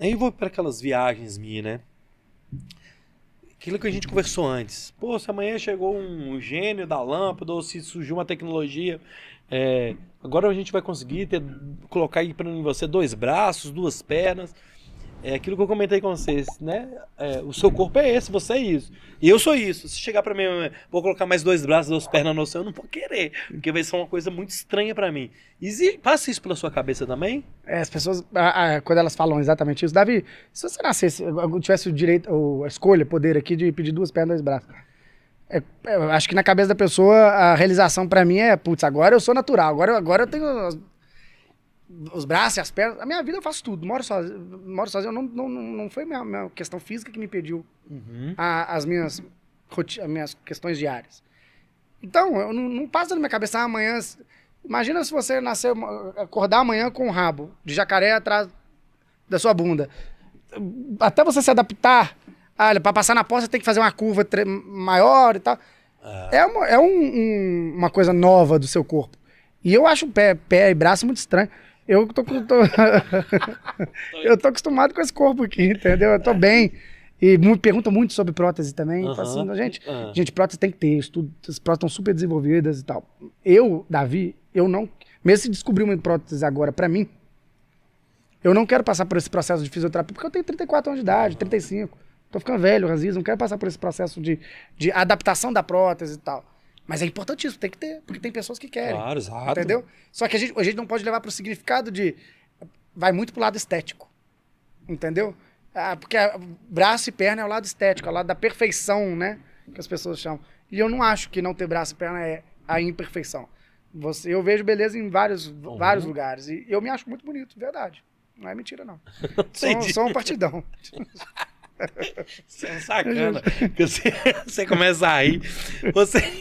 Aí eu vou para aquelas viagens minhas, né? Aquilo que a gente conversou antes. Pô, se amanhã chegou um gênio da lâmpada ou se surgiu uma tecnologia, é, agora a gente vai conseguir ter, colocar aí para você dois braços, duas pernas. É aquilo que eu comentei com vocês, né? É, o seu corpo é esse, você é isso. E eu sou isso. Se chegar para mim, ah, vou colocar mais dois braços, duas pernas no seu, eu não vou querer, porque vai ser uma coisa muito estranha para mim. E passa isso pela sua cabeça também? É, as pessoas, a, a, quando elas falam exatamente isso, Davi, se você nascesse, tivesse o direito, ou a escolha, poder aqui de pedir duas pernas, dois braços. É, é acho que na cabeça da pessoa, a realização para mim é, putz, agora eu sou natural, agora, agora eu tenho os braços e as pernas. A minha vida eu faço tudo. Moro sozinho. Moro sozinho. Não, não, não foi minha, minha questão física que me impediu uhum. a, as minhas, as minhas questões diárias. Então, eu não, não passa na minha cabeça ah, amanhã. Imagina se você nascer, acordar amanhã com um rabo de jacaré atrás da sua bunda. Até você se adaptar. Ah, olha, para passar na porta você tem que fazer uma curva maior e tal. Ah. É, uma, é um, um, uma coisa nova do seu corpo. E eu acho pé, pé e braço muito estranho. Eu tô, tô eu tô acostumado com esse corpo aqui, entendeu? Eu tô bem. E me perguntam muito sobre prótese também. Uhum. assim, gente, uhum. gente, prótese tem que ter, estudo, as próteses estão super desenvolvidas e tal. Eu, Davi, eu não. Mesmo se descobrir uma prótese agora para mim, eu não quero passar por esse processo de fisioterapia, porque eu tenho 34 anos de idade, uhum. 35. Tô ficando velho, Raziz, não quero passar por esse processo de, de adaptação da prótese e tal. Mas é importantíssimo, tem que ter, porque tem pessoas que querem. Claro, exato. Entendeu? Só que a gente, a gente não pode levar para o significado de. Vai muito pro lado estético. Entendeu? Ah, porque braço e perna é o lado estético, é o lado da perfeição, né? Que as pessoas chamam. E eu não acho que não ter braço e perna é a imperfeição. Você, eu vejo beleza em vários, uhum. vários lugares. E eu me acho muito bonito, verdade. Não é mentira, não. sou, um partidão. Você é um sacana. É você, você começa a rir. Você.